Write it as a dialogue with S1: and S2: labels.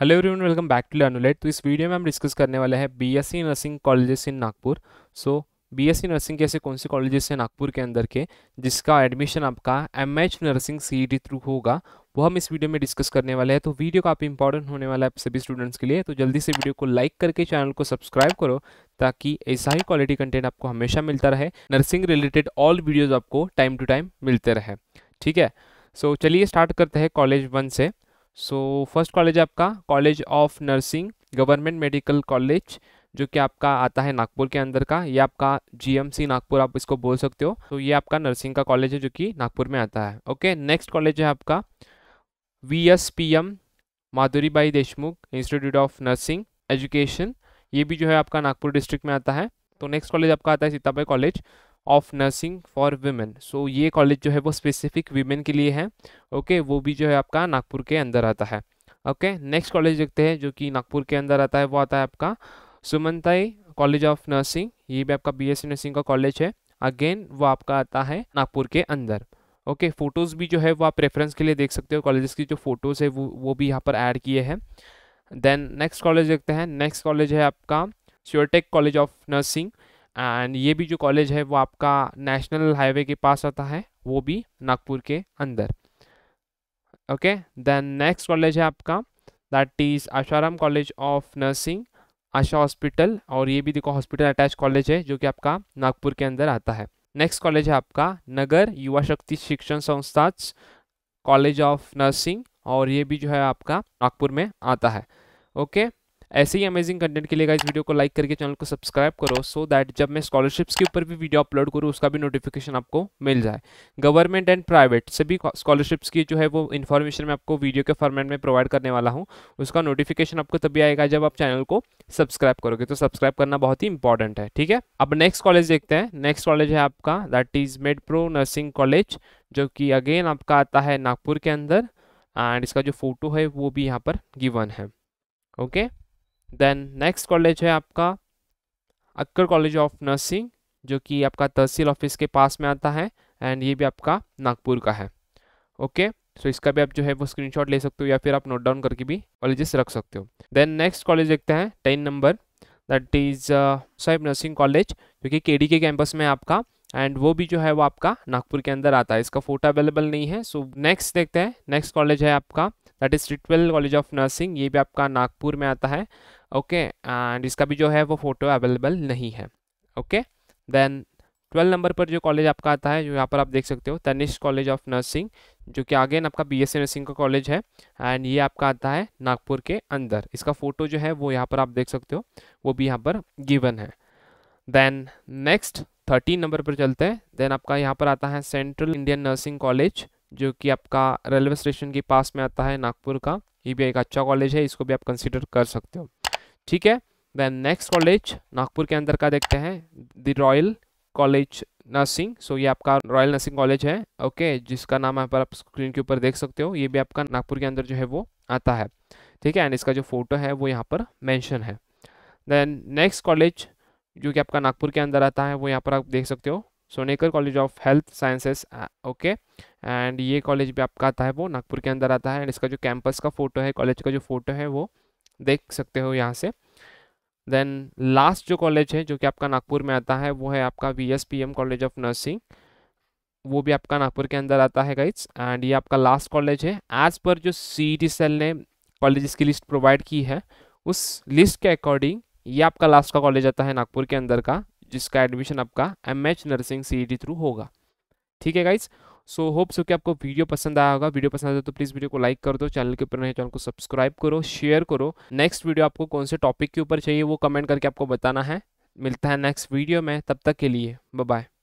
S1: Hello everyone welcome back to लनुलेट तो इस वीडियो में हम डिस्कस करने वाले हैं BSc nursing colleges in Nagpur so BSc nursing के ऐसे कौन से कॉलेजेस हैं नागपुर के अंदर के जिसका एडमिशन आपका एमएच नर्सिंग सीईटी थ्रू होगा वो हम इस वीडियो में डिस्कस करने वाले हैं तो वीडियो काफ़ी इंपॉर्टेंट होने वाला है सभी स्टूडेंट्स के लिए तो जल्दी से वीडियो को लाइक करके चैनल को सब्सक्राइब करो ताकि ऐसा ही क्वालिटी कंटेंट आपको हमेशा मिलता रहे नर्सिंग रिलेटेड ऑल वीडियोज़ आपको टाइम टू टाइम मिलते रहे ठीक है सो चलिए स्टार्ट करते हैं कॉलेज वन से सो फर्स्ट कॉलेज आपका college of nursing government medical college जो कि आपका आता है नागपुर के अंदर का ये आपका जीएमसी नागपुर आप इसको बोल सकते हो तो ये आपका नर्सिंग का कॉलेज है जो कि नागपुर में आता है ओके नेक्स्ट कॉलेज है आपका V S P M Madhuribai Deshmukh institute of nursing education ये भी जो है आपका नागपुर डिस्ट्रिक्ट में आता है तो नेक्स्ट कॉलेज आपका आता है Sitabai college of nursing for women so ये कॉलेज जो है वो स्पेसिफिक वीमेन के लिए है ओके okay, वो भी जो है आपका नागपुर के अंदर आता है ओके नेक्स्ट कॉलेज देखते हैं जो कि नागपुर के अंदर आता है वो आता है आपका सुमनताई कॉलेज ऑफ नर्सिंग ये भी आपका बीएससी नर्सिंग का कॉलेज है अगेन वो आपका आता है नागपुर के अंदर ओके okay, फ़ोटोज़ भी जो है वो आप रेफरेंस के लिए देख सकते हो कॉलेजेस की जो फ़ोटोज़ है वो वो भी यहाँ पर ऐड किए हैं देन नेक्स्ट कॉलेज देखते हैं नेक्स्ट कॉलेज है आपका Suretech college of nursing and ये भी जो कॉलेज है वो आपका नेशनल हाईवे के पास आता है वो भी नागपुर के अंदर ओके देन नेक्स्ट कॉलेज है आपका that is Asharam college of nursing Asha hospital और ये भी देखो हॉस्पिटल अटैच कॉलेज है जो कि आपका नागपुर के अंदर आता है नेक्स्ट कॉलेज है आपका नगर युवा शक्ति शिक्षण संस्था कॉलेज ऑफ नर्सिंग और ये भी जो है आपका नागपुर में आता है ओके okay? ऐसे ही अमेजिंग कंटेंट के लिए इस वीडियो को लाइक करके चैनल को सब्सक्राइब करो सो दैट जब मैं स्कॉलरशिप्स के ऊपर भी वीडियो अपलोड करूँ उसका भी नोटिफिकेशन आपको मिल जाए गवर्नमेंट एंड प्राइवेट सभी स्कॉलरशिप्स की जो है वो इन्फॉर्मेशन मैं आपको वीडियो के फॉर्मेट में प्रोवाइड करने वाला हूँ उसका नोटिफिकेशन आपको तभी आएगा जब आप चैनल को सब्सक्राइब करोगे तो सब्सक्राइब करना बहुत ही इंपॉर्टेंट है ठीक है अब नेक्स्ट कॉलेज देखते हैं नेक्स्ट कॉलेज है आपका that is med pro nursing college जो कि अगेन आपका आता है नागपुर के अंदर एंड इसका जो फोटो है वो भी यहाँ पर गिवन है okay okay? Then next college है आपका अक्कर कॉलेज ऑफ नर्सिंग जो कि आपका तहसील ऑफिस के पास में आता है एंड ये भी आपका नागपुर का है ओके okay? सो so, इसका भी आप जो है वो स्क्रीनशॉट ले सकते हो या फिर आप नोट डाउन करके भी कॉलेजेस रख सकते हो देन नेक्स्ट कॉलेज देखते हैं ten number that is Sahib nursing college जो कि के के कैंपस में आपका एंड वो भी जो है वो आपका नागपुर के अंदर आता है इसका फोटो अवेलेबल नहीं है सो नेक्स्ट देखते हैं नेक्स्ट कॉलेज है आपका दैट इज़ ट्रिटवेल कॉलेज ऑफ नर्सिंग ये भी आपका नागपुर में आता है ओके एंड इसका भी जो है वो फ़ोटो अवेलेबल नहीं है ओके देन ट्वेल्व नंबर पर जो कॉलेज आपका आता है जो यहाँ पर आप देख सकते हो तनिष्क कॉलेज ऑफ नर्सिंग जो कि अगेन आपका बीएससी नर्सिंग का कॉलेज है एंड ये आपका आता है नागपुर के अंदर इसका फ़ोटो जो है वो यहाँ पर आप देख सकते हो वो भी यहाँ पर गिवन है देन नेक्स्ट थर्टीन नंबर पर चलते हैं देन आपका यहाँ पर आता है सेंट्रल इंडियन नर्सिंग कॉलेज जो कि आपका रेलवे स्टेशन के पास में आता है नागपुर का ये भी एक अच्छा कॉलेज है इसको भी आप कंसिडर कर सकते हो ठीक है देन नेक्स्ट कॉलेज नागपुर के अंदर का देखते हैं the royal college nursing so ये आपका रॉयल नर्सिंग कॉलेज है ओके okay, जिसका नाम यहाँ पर आप स्क्रीन के ऊपर देख सकते हो ये भी आपका नागपुर के अंदर जो है वो आता है ठीक है एंड इसका जो फोटो है वो यहाँ पर मैंशन है देन नेक्स्ट कॉलेज जो कि आपका नागपुर के अंदर आता है वो यहाँ पर आप देख सकते हो Sonekar college of health sciences okay and ये कॉलेज भी आपका आता है वो नागपुर के अंदर आता है एंड इसका जो कैंपस का फोटो है कॉलेज का जो फोटो है वो देख सकते हो यहाँ से देन लास्ट जो कॉलेज है जो कि आपका नागपुर में आता है वो है आपका V S P M college of nursing वो भी आपका नागपुर के अंदर आता है गाइड्स एंड ये आपका लास्ट कॉलेज है एज पर जो सी टी सेल ने कॉलेज की लिस्ट प्रोवाइड की है उस लिस्ट के अकॉर्डिंग ये आपका लास्ट का कॉलेज आता है नागपुर के अंदर का जिसका एडमिशन आपका M H nursing C D through होगा ठीक है गाइज सो होप सो कि आपको वीडियो पसंद आया होगा वीडियो पसंद आया तो प्लीज़ वीडियो को लाइक कर दो चैनल के ऊपर नए चैनल को सब्सक्राइब करो शेयर करो नेक्स्ट वीडियो आपको कौन से टॉपिक के ऊपर चाहिए वो कमेंट करके आपको बताना है मिलता है नेक्स्ट वीडियो में तब तक के लिए बाय